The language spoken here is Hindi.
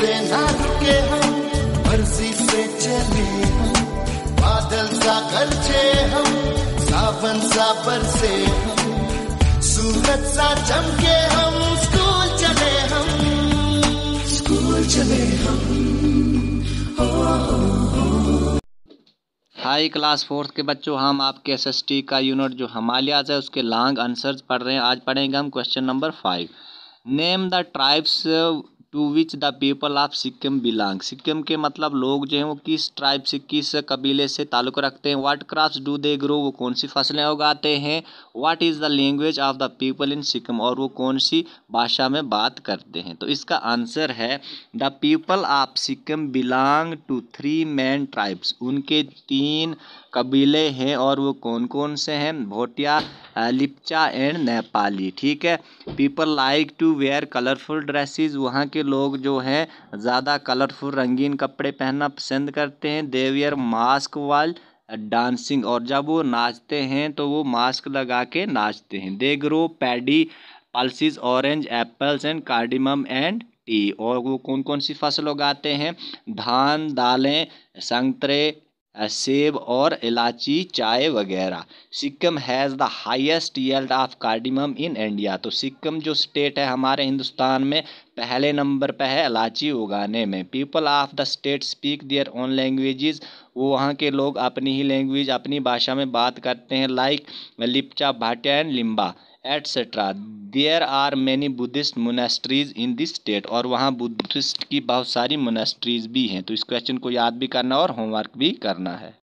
से हम से चले हम बादल सा हम सावन सा बरसे हम सा चमके हम स्कूल चले हम स्कूल चले हम हाई क्लास फोर्थ के बच्चों हम आपके एस का यूनिट जो हमालियाज है उसके लॉन्ग आंसर्स पढ़ रहे हैं आज पढ़ेंगे हम question number five name the tribes to which the people of Sikkim belong Sikkim के मतलब लोग जो हैं वो किस ट्राइब से किस कबीले से ताल्लुक़ रखते हैं what crops do they grow वो कौन सी फसलें उगाते हैं what is the language of the people in Sikkim और वो कौन सी भाषा में बात करते हैं तो इसका आंसर है the people of Sikkim belong to three main tribes उनके तीन कबीले हैं और वो कौन कौन से हैं भोटिया लिपचा एंड नेपाली ठीक है people like to wear colourful dresses वहाँ के लोग जो हैं ज़्यादा कलरफुल रंगीन कपड़े पहनना पसंद करते हैं they wear mask while dancing और जब वो नाचते हैं तो वो मास्क लगा के नाचते हैं they grow paddy pulses orange apples and cardamom and tea और वो कौन कौन सी फसल उगाते हैं धान दालें संतरे सेब और इलायची चाय वगैरह Sikkim has the highest yield of cardamom in India तो सिक्किम जो स्टेट है हमारे हिंदुस्तान में पहले नंबर पर है इलायची उगाने में people of the state speak their own languages वो वहाँ के लोग अपनी ही लैंग्वेज अपनी भाषा में बात करते हैं like Lepcha Bhutia and Limbu etcetera there are many Buddhist monasteries in this state और वहाँ बुद्धिस्ट की बहुत सारी मोनेस्ट्रीज भी हैं तो इस क्वेश्चन को याद भी करना और होमवर्क भी करना है